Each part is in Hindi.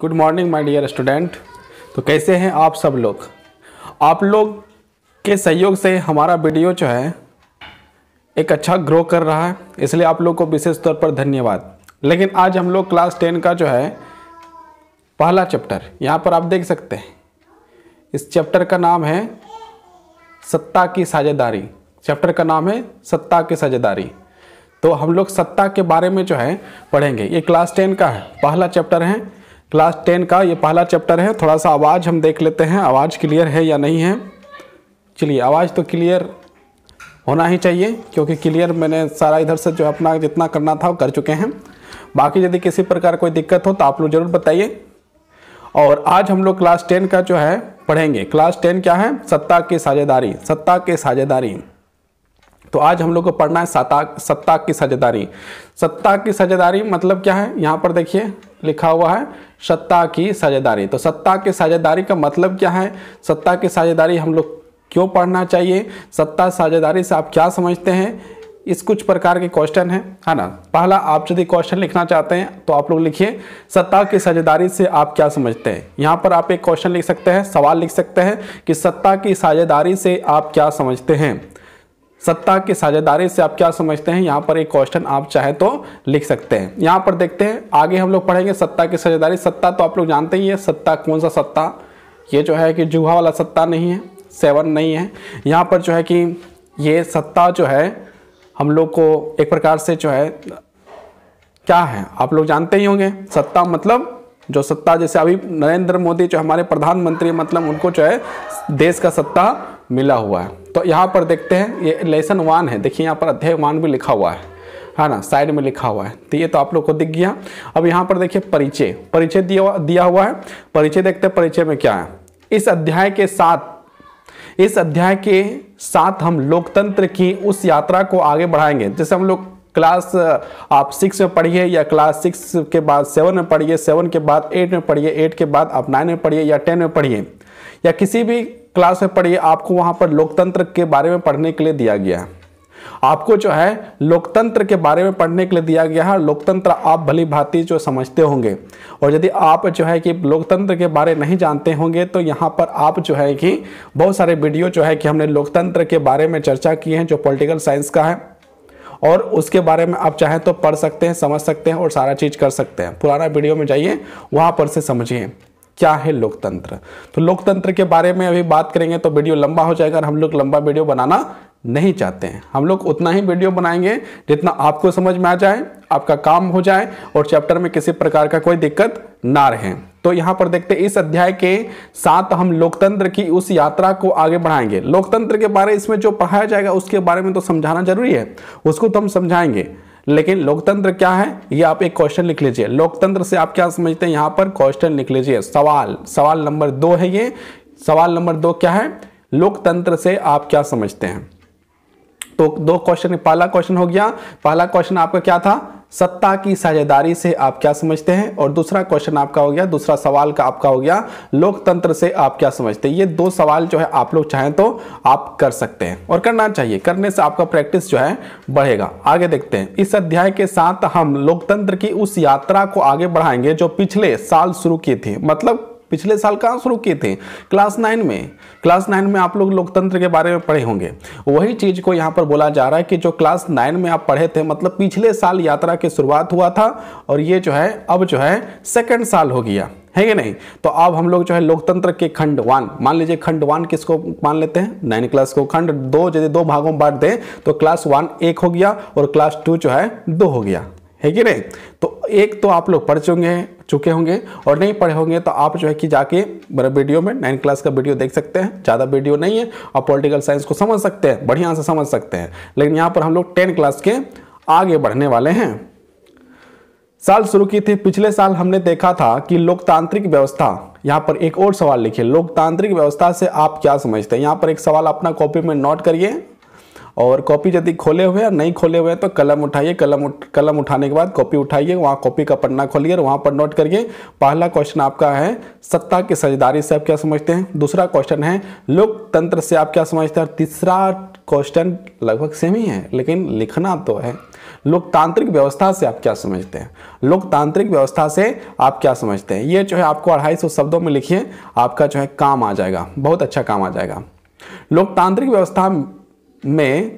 good morning my dear student तो कैसे हैं आप सब लोग आप लोग के सहयोग से हमारा वीडियो जो है एक अच्छा ग्रो कर रहा है इसलिए आप लोग को विशेष तौर पर धन्यवाद लेकिन आज हम लोग क्लास टेन का जो है पहला चैप्टर यहाँ पर आप देख सकते हैं इस चैप्टर का नाम है सत्ता की साझेदारी चैप्टर का नाम है सत्ता की साझेदारी तो हम लोग सत्ता के बारे में जो है पढ़ेंगे ये क्लास टेन का है पहला चैप्टर है क्लास टेन का ये पहला चैप्टर है थोड़ा सा आवाज़ हम देख लेते हैं आवाज़ क्लियर है या नहीं है चलिए आवाज़ तो क्लियर होना ही चाहिए क्योंकि क्लियर मैंने सारा इधर से जो अपना जितना करना था वो कर चुके हैं बाकी यदि किसी प्रकार कोई दिक्कत हो तो आप लोग ज़रूर बताइए और आज हम लोग क्लास टेन का जो है पढ़ेंगे क्लास टेन क्या है सत्ता की साझेदारी सत्ता की साझेदारी तो आज हम लोग को पढ़ना है सत्ता सत्ता की साझेदारी सत्ता की साझेदारी मतलब क्या है यहाँ पर देखिए लिखा हुआ है सत्ता की साझेदारी तो सत्ता के साझेदारी का मतलब क्या है सत्ता की साझेदारी हम लोग क्यों पढ़ना चाहिए सत्ता साझेदारी से आप क्या समझते हैं इस कुछ प्रकार के क्वेश्चन हैं है ना पहला आप यदि क्वेश्चन लिखना चाहते हैं तो आप लोग लिखिए सत्ता की साझेदारी से आप क्या समझते हैं यहाँ पर आप एक क्वेश्चन लिख सकते हैं सवाल लिख सकते हैं कि सत्ता की साझेदारी से आप क्या समझते हैं सत्ता की साझेदारी से आप क्या समझते हैं यहाँ पर एक क्वेश्चन आप चाहे तो लिख सकते हैं यहाँ पर देखते हैं आगे हम लोग पढ़ेंगे सत्ता की साझेदारी सत्ता तो आप लोग जानते ही है सत्ता कौन सा सत्ता ये जो है कि जुहा वाला सत्ता नहीं है सेवन नहीं है यहाँ पर जो है कि ये सत्ता जो है हम लोग को एक प्रकार से जो है क्या है आप लोग जानते ही होंगे सत्ता मतलब जो सत्ता जैसे अभी नरेंद्र मोदी जो हमारे प्रधानमंत्री मतलब उनको जो है देश का सत्ता मिला हुआ है तो यहाँ पर देखते हैं ये लेसन वन है देखिए यहाँ पर अध्याय वन भी लिखा हुआ है है ना साइड में लिखा हुआ है तो ये तो आप लोग को दिख गया अब यहाँ पर देखिए परिचय परिचय दिया हुआ दिया हुआ है परिचय देखते हैं परिचय में क्या है इस अध्याय के साथ इस अध्याय के साथ हम लोकतंत्र की उस यात्रा को आगे बढ़ाएंगे जैसे हम लोग क्लास आप सिक्स में पढ़िए या क्लास सिक्स के बाद सेवन में पढ़िए सेवन के बाद एट में पढ़िए एट के बाद आप नाइन में पढ़िए या टेन में पढ़िए या किसी भी क्लास में पढ़िए आपको वहाँ पर लोकतंत्र के बारे में पढ़ने के लिए दिया गया है आपको जो है लोकतंत्र के बारे में पढ़ने के लिए दिया गया है लोकतंत्र आप भली भांति जो समझते होंगे और यदि आप जो है कि लोकतंत्र के बारे नहीं जानते होंगे तो यहाँ पर आप जो है कि बहुत सारे वीडियो जो है कि हमने लोकतंत्र के बारे में चर्चा की है जो पॉलिटिकल साइंस का है और उसके बारे में आप चाहें तो पढ़ सकते हैं समझ सकते हैं और सारा चीज़ कर सकते हैं पुराना वीडियो में जाइए वहाँ पर से समझिए क्या है लोकतंत्र तो लोकतंत्र के बारे में अभी बात करेंगे तो वीडियो लंबा हो जाएगा और हम लोग लंबा वीडियो बनाना नहीं चाहते हैं हम लोग उतना ही वीडियो बनाएंगे जितना आपको समझ में आ जाए आपका काम हो जाए और चैप्टर में किसी प्रकार का कोई दिक्कत ना रहे तो यहाँ पर देखते इस अध्याय के साथ हम लोकतंत्र की उस यात्रा को आगे बढ़ाएंगे लोकतंत्र के बारे इसमें जो पढ़ाया जाएगा उसके बारे में तो समझाना जरूरी है उसको तो हम समझाएंगे लेकिन लोकतंत्र क्या है ये आप एक क्वेश्चन लिख लीजिए लोकतंत्र से आप क्या समझते हैं यहां पर क्वेश्चन लिख लीजिए सवाल सवाल नंबर दो है ये सवाल नंबर दो क्या है लोकतंत्र से आप क्या समझते हैं तो दो क्वेश्चन पहला क्वेश्चन हो गया पहला क्वेश्चन आपका क्या था सत्ता की साझेदारी से आप क्या समझते हैं और दूसरा क्वेश्चन आपका हो गया दूसरा सवाल का आपका हो गया लोकतंत्र से आप क्या समझते हैं ये दो सवाल जो है आप लोग चाहें तो आप कर सकते हैं और करना चाहिए करने से आपका प्रैक्टिस जो है बढ़ेगा आगे देखते हैं इस अध्याय के साथ हम लोकतंत्र की उस यात्रा को आगे बढ़ाएंगे जो पिछले साल शुरू की थी मतलब पिछले साल कहाँ शुरू किए थे क्लास नाइन में क्लास नाइन में आप लोग लोकतंत्र के बारे में पढ़े होंगे वही चीज़ को यहाँ पर बोला जा रहा है कि जो क्लास नाइन में आप पढ़े थे मतलब पिछले साल यात्रा की शुरुआत हुआ था और ये जो है अब जो है सेकेंड साल हो गया है कि नहीं तो अब हम लोग जो है लोकतंत्र के खंड वन मान लीजिए खंड वन किसको मान लेते हैं नाइन क्लास को खंड दो यदि दो भागों में बांट दें तो क्लास वन एक हो गया और क्लास टू जो है दो हो गया है कि नहीं तो एक तो आप लोग पढ़ चुके हैं चुके होंगे और नहीं पढ़े होंगे तो आप जो है कि जाके मेरे वीडियो में नाइन क्लास का वीडियो देख सकते हैं ज़्यादा वीडियो नहीं है आप पॉलिटिकल साइंस को समझ सकते हैं बढ़िया से समझ सकते हैं लेकिन यहाँ पर हम लोग टेन क्लास के आगे बढ़ने वाले हैं साल शुरू की थी पिछले साल हमने देखा था कि लोकतांत्रिक व्यवस्था यहाँ पर एक और सवाल लिखिए लोकतांत्रिक व्यवस्था से आप क्या समझते हैं यहाँ पर एक सवाल अपना कॉपी में नोट करिए और कॉपी यदि खोले हुए हैं नहीं खोले हुए तो कलम उठाइए कलम उठ, कलम उठाने के बाद कॉपी उठाइए वहाँ कॉपी का पन्ना खोलिए और वहाँ पर नोट करिए पहला क्वेश्चन आपका है सत्ता की साझेदारी से आप क्या समझते हैं दूसरा क्वेश्चन है लोकतंत्र से आप क्या समझते हैं तीसरा क्वेश्चन लगभग सेम ही है लेकिन लिखना तो है लोकतांत्रिक व्यवस्था से आप क्या समझते हैं लोकतांत्रिक व्यवस्था से आप क्या समझते हैं ये जो है आपको अढ़ाई सौ शब्दों में लिखिए आपका जो है काम आ जाएगा बहुत अच्छा काम आ जाएगा लोकतांत्रिक व्यवस्था में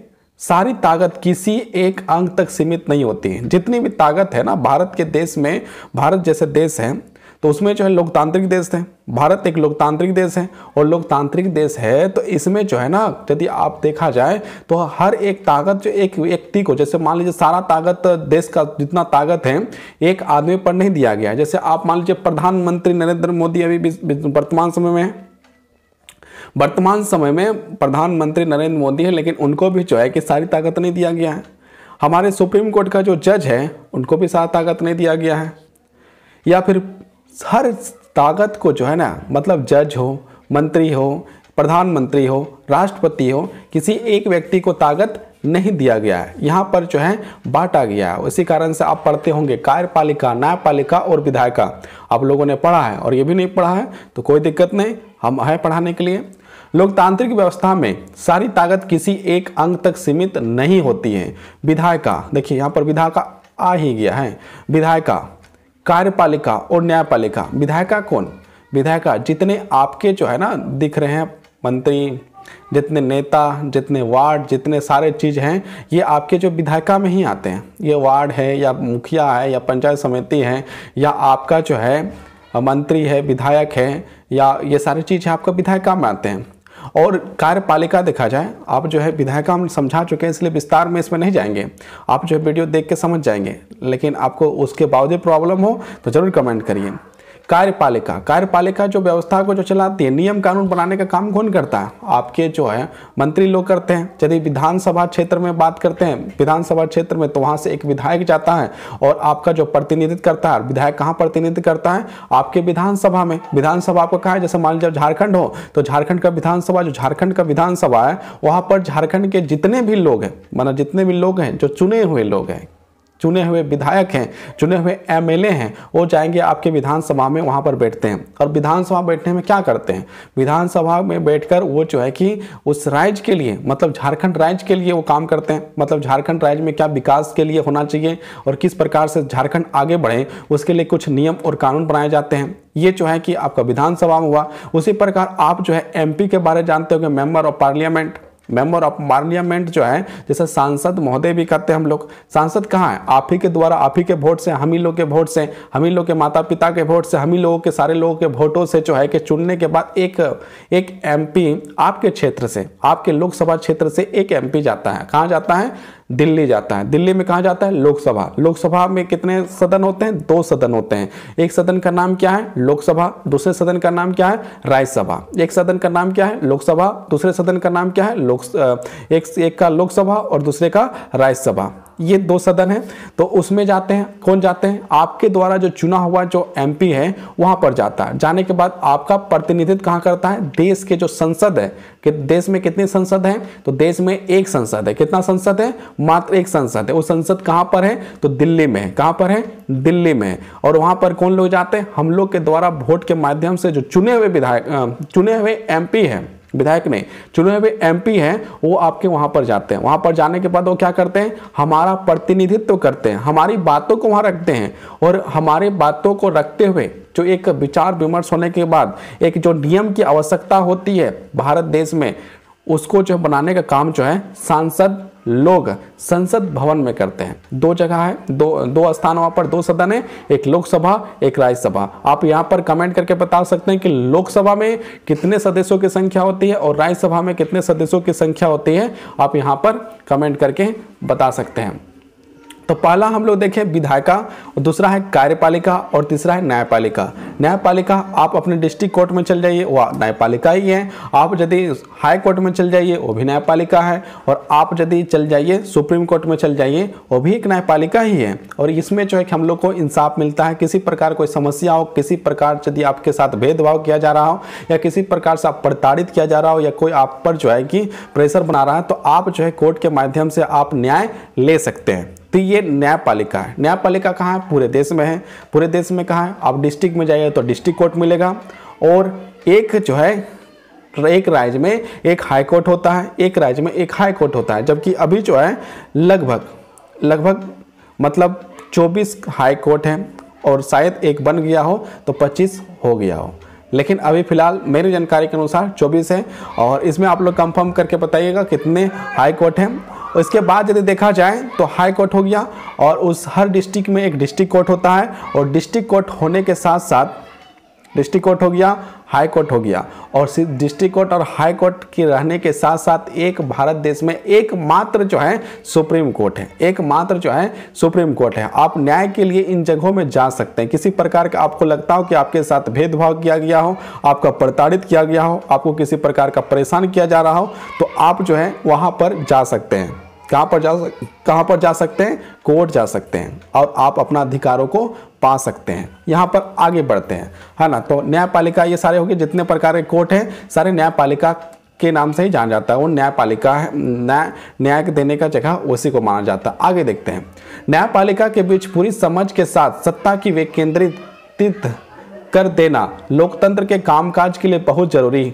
सारी ताकत किसी एक अंग तक सीमित नहीं होती है जितनी भी ताकत है ना भारत के देश में भारत जैसे देश है तो उसमें जो है लोकतांत्रिक देश थे भारत एक लोकतांत्रिक देश है और लोकतांत्रिक देश है तो इसमें जो है ना यदि आप देखा जाए तो हर एक ताकत जो एक व्यक्ति को जैसे मान लीजिए सारा ताकत देश का जितना ताकत है एक आदमी पर नहीं दिया गया जैसे आप मान लीजिए प्रधानमंत्री नरेंद्र मोदी अभी वर्तमान समय में है वर्तमान समय में प्रधानमंत्री नरेंद्र मोदी हैं लेकिन उनको भी जो है कि सारी ताकत नहीं दिया गया है हमारे सुप्रीम कोर्ट का जो जज है उनको भी सारा ताकत नहीं दिया गया है या फिर हर ताकत को जो है ना मतलब जज हो मंत्री हो प्रधानमंत्री हो राष्ट्रपति हो किसी एक व्यक्ति को ताकत नहीं दिया गया है यहाँ पर जो है बांटा गया है उसी कारण से आप पढ़ते होंगे कार्यपालिका न्यायपालिका और विधायिका आप लोगों ने पढ़ा है और ये भी नहीं पढ़ा है तो कोई दिक्कत नहीं हम हैं पढ़ाने के लिए लोकतांत्रिक व्यवस्था में सारी ताकत किसी एक अंग तक सीमित नहीं होती है विधायिका देखिए यहाँ पर विधायिका आ ही गया है विधायिका कार्यपालिका और न्यायपालिका विधायिका कौन विधायिका जितने आपके जो है ना दिख रहे हैं मंत्री जितने नेता जितने वार्ड जितने सारे चीज़ हैं ये आपके जो विधायिका में ही आते हैं ये वार्ड है या मुखिया है या पंचायत समिति है या आपका जो है मंत्री है विधायक है या ये सारी चीज़ें आपका विधायिका में आते हैं और कार्यपालिका देखा जाए आप जो है विधायिका हम समझा चुके हैं इसलिए विस्तार में इसमें नहीं जाएंगे आप जो है वीडियो देख के समझ जाएंगे लेकिन आपको उसके बावजूद प्रॉब्लम हो तो ज़रूर कमेंट करिए कार्यपालिका कार्यपालिका जो व्यवस्था को जो चलाती है नियम कानून बनाने का काम कौन करता है आपके जो है मंत्री लोग करते हैं यदि विधानसभा क्षेत्र में बात करते हैं विधानसभा क्षेत्र में तो वहाँ से एक विधायक जाता है और आपका जो प्रतिनिधित्व करता है विधायक कहाँ प्रतिनिधित्व करता है आपके विधानसभा में विधानसभा आपको कहा है जैसे मान लीजिए झारखंड हो तो झारखंड का विधानसभा जो झारखंड का विधानसभा है वहाँ पर झारखंड के जितने भी लोग हैं मतलब जितने भी लोग हैं जो चुने हुए लोग हैं चुने हुए विधायक हैं चुने हुए एमएलए हैं वो जाएंगे आपके विधानसभा में वहाँ पर बैठते हैं और विधानसभा बैठने में क्या करते हैं विधानसभा में बैठकर वो जो है कि उस राज्य के लिए मतलब झारखंड राज्य के लिए वो काम करते हैं मतलब झारखंड राज्य में क्या विकास के लिए होना चाहिए और किस प्रकार से झारखंड आगे बढ़े उसके लिए कुछ नियम और कानून बनाए जाते हैं ये जो है कि आपका विधानसभा में हुआ उसी प्रकार आप जो है एम के बारे जानते हो member of parliament member of parliament जो है जैसे सांसद महोदय भी कहते हैं हम लोग सांसद कहाँ है आप ही के द्वारा आप ही के वोट से हम ही लोग के वोट से हम ही लोग के माता पिता के वोट से हम ही लोगों के सारे लोगों के वोटों से जो है कि चुनने के बाद एक एक एमपी आपके क्षेत्र से आपके लोकसभा क्षेत्र से एक एमपी जाता है कहाँ जाता है दिल्ली जाता है दिल्ली में कहाँ जाता है लोकसभा लोकसभा में कितने सदन होते हैं दो सदन होते हैं एक सदन का नाम क्या है लोकसभा दूसरे सदन का नाम क्या है राज्यसभा एक सदन का नाम क्या है लोकसभा दूसरे सदन का नाम क्या है लोक एक, एक का लोकसभा और दूसरे का राज्यसभा ये दो सदन हैं तो उसमें जाते हैं कौन जाते हैं आपके द्वारा जो चुना हुआ जो एमपी है वहां पर जाता है जाने के बाद आपका प्रतिनिधित्व कहाँ करता है देश के जो संसद है कि देश में कितनी संसद है तो देश में एक संसद है कितना संसद है मात्र एक संसद है वो संसद कहाँ पर है तो दिल्ली में है कहाँ पर है दिल्ली में है और वहाँ पर कौन लोग जाते हैं हम लोग के द्वारा वोट के माध्यम से जो चुने हुए विधायक चुने हुए एमपी हैं विधायक नहीं चुने हुए एमपी हैं वो आपके वहाँ पर जाते हैं वहाँ पर जाने के बाद वो क्या करते हैं हमारा प्रतिनिधित्व करते हैं हमारी बातों को वहाँ रखते हैं और हमारे बातों को रखते हुए जो एक विचार विमर्श होने के बाद एक जो नियम की आवश्यकता होती है भारत देश में उसको जो बनाने का काम जो है सांसद लोग संसद भवन में करते हैं दो जगह है दो दो स्थान वहाँ पर दो सदन है एक लोकसभा एक राज्यसभा आप यहाँ पर कमेंट करके बता सकते हैं कि लोकसभा में कितने सदस्यों की संख्या होती है और राज्यसभा में कितने सदस्यों की संख्या होती है आप यहाँ पर कमेंट करके बता सकते हैं तो पहला हम लोग देखें विधायिका और दूसरा है कार्यपालिका और तीसरा है न्यायपालिका न्यायपालिका आप अपने डिस्ट्रिक्ट कोर्ट में चल जाइए वह न्यायपालिका ही है आप यदि हाई कोर्ट में चल जाइए वो भी न्यायपालिका है और आप यदि चल जाइए सुप्रीम कोर्ट में चल जाइए वो भी एक न्यायपालिका ही है और इसमें जो है कि हम लोग को इंसाफ मिलता है किसी प्रकार कोई समस्या हो किसी प्रकार यदि आपके साथ भेदभाव किया जा रहा हो या किसी प्रकार से आप प्रताड़ित किया जा रहा हो या कोई आप पर जो है कि प्रेशर बना रहा है तो आप जो है कोर्ट के माध्यम से आप न्याय ले सकते हैं तो ये न्यायपालिका है न्यायपालिका कहाँ है पूरे देश में है पूरे देश में कहाँ है आप डिस्ट्रिक्ट में जाइए तो डिस्ट्रिक्ट कोर्ट मिलेगा और एक जो है एक राज्य में एक हाई कोर्ट होता है एक राज्य में एक हाई कोर्ट होता है जबकि अभी जो है लगभग लगभग मतलब 24 हाई कोर्ट हैं और शायद एक बन गया हो तो 25 हो गया हो लेकिन अभी फ़िलहाल मेरी जानकारी के अनुसार 24 है और इसमें आप लोग कंफर्म करके बताइएगा कितने हाई कोर्ट हैं उसके बाद यदि देखा जाए तो हाई कोर्ट हो गया और उस हर डिस्ट्रिक्ट में एक डिस्ट्रिक्ट कोर्ट होता है और डिस्ट्रिक्ट कोर्ट होने के साथ साथ डिस्ट्रिक्ट कोर्ट हो गया हाई कोर्ट हो गया और सिर्फ डिस्ट्रिक्ट कोर्ट और हाई कोर्ट के रहने के साथ साथ एक भारत देश में एकमात्र जो है सुप्रीम कोर्ट है एकमात्र जो है सुप्रीम कोर्ट है आप न्याय के लिए इन जगहों में जा सकते हैं किसी प्रकार का आपको लगता हो कि आपके साथ भेदभाव किया गया हो आपका प्रताड़ित किया गया हो आपको किसी प्रकार का परेशान किया जा रहा हो तो आप जो है वहाँ पर जा सकते हैं कहाँ पर जा कहाँ पर जा सकते हैं कोर्ट जा सकते हैं और आप अपना अधिकारों को पा सकते हैं यहाँ पर आगे बढ़ते हैं है ना तो न्यायपालिका ये सारे हो गए जितने प्रकार के कोर्ट हैं सारे न्यायपालिका के नाम से ही जाना जाता है वो न्यायपालिका है न्याय न्याय देने का जगह उसी को माना जाता है आगे देखते हैं न्यायपालिका के बीच पूरी समझ के साथ सत्ता की विकेंद्रित कर देना लोकतंत्र के कामकाज के लिए बहुत जरूरी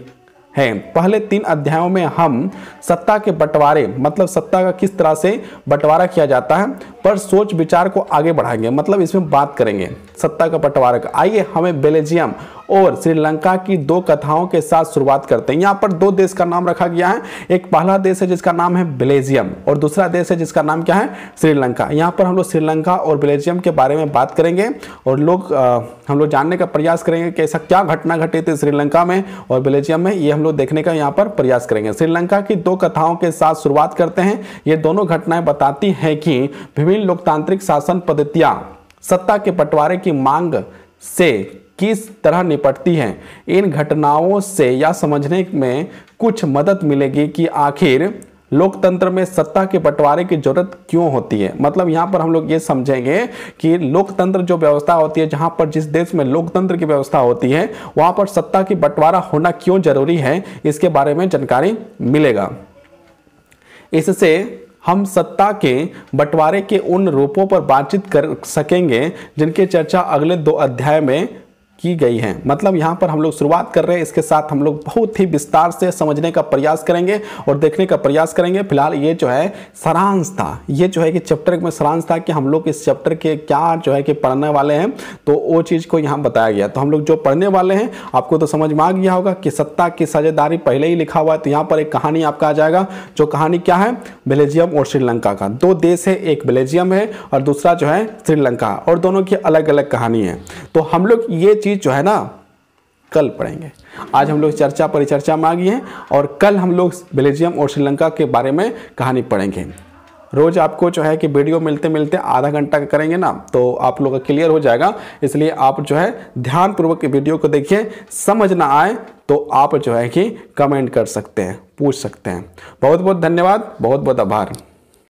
हैं पहले तीन अध्यायों में हम सत्ता के बंटवारे मतलब सत्ता का किस तरह से बंटवारा किया जाता है पर सोच विचार को आगे बढ़ाएंगे मतलब इसमें बात करेंगे सत्ता का बंटवारा का आइए हमें बेल्जियम और श्रीलंका की दो कथाओं के साथ शुरुआत करते हैं यहाँ पर दो देश का नाम रखा गया है एक पहला देश है जिसका नाम है बेलेजियम और दूसरा देश है जिसका नाम क्या है श्रीलंका यहाँ पर हम लोग श्रीलंका और बेलेजियम के बारे में बात करेंगे और लोग हम लोग जानने का प्रयास करेंगे कि ऐसा क्या घटना घटी थी श्रीलंका में और बेलेजियम में ये हम लोग देखने का यहाँ पर प्रयास करेंगे श्रीलंका की दो कथाओं के साथ शुरुआत करते हैं ये दोनों घटनाएं बताती हैं कि विभिन्न लोकतांत्रिक शासन पद्धतियाँ सत्ता के बंटवारे की मांग से किस तरह निपटती हैं इन घटनाओं से यह समझने में कुछ मदद मिलेगी कि आखिर लोकतंत्र में सत्ता के बंटवारे की जरूरत क्यों होती है मतलब यहाँ पर हम लोग ये समझेंगे कि लोकतंत्र जो व्यवस्था होती है जहाँ पर जिस देश में लोकतंत्र की व्यवस्था होती है वहाँ पर सत्ता की बंटवारा होना क्यों जरूरी है इसके बारे में जानकारी मिलेगा इससे हम सत्ता के बंटवारे के उन रूपों पर बातचीत कर सकेंगे जिनकी चर्चा अगले दो अध्याय में की गई है मतलब यहाँ पर हम लोग शुरुआत कर रहे हैं इसके साथ हम लोग बहुत ही विस्तार से समझने का प्रयास करेंगे और देखने का प्रयास करेंगे फिलहाल ये जो है सारांश था ये जो है कि चैप्टर में सारांश था कि हम लोग इस चैप्टर के क्या जो है कि पढ़ने वाले हैं तो वो चीज़ को यहाँ बताया गया तो हम लोग जो पढ़ने वाले हैं आपको तो समझ में आ गया होगा कि सत्ता की साझेदारी पहले ही लिखा हुआ है तो यहाँ पर एक कहानी आपका आ जाएगा जो कहानी क्या है बेलेजियम और श्रीलंका का दो देश है एक बेलेजियम है और दूसरा जो है श्रीलंका और दोनों की अलग अलग कहानी है तो हम लोग ये चीज़ जो है ना कल पढ़ेंगे आज हम लोग चर्चा परिचर्चा में आ गए हैं और कल हम लोग बेल्जियम और श्रीलंका के बारे में कहानी पढ़ेंगे रोज़ आपको जो है कि वीडियो मिलते मिलते आधा घंटा का करेंगे ना तो आप लोग का क्लियर हो जाएगा इसलिए आप जो है ध्यानपूर्वक वीडियो को देखिए समझ ना आए तो आप जो है कि कमेंट कर सकते हैं पूछ सकते हैं बहुत बहुत धन्यवाद बहुत बहुत आभार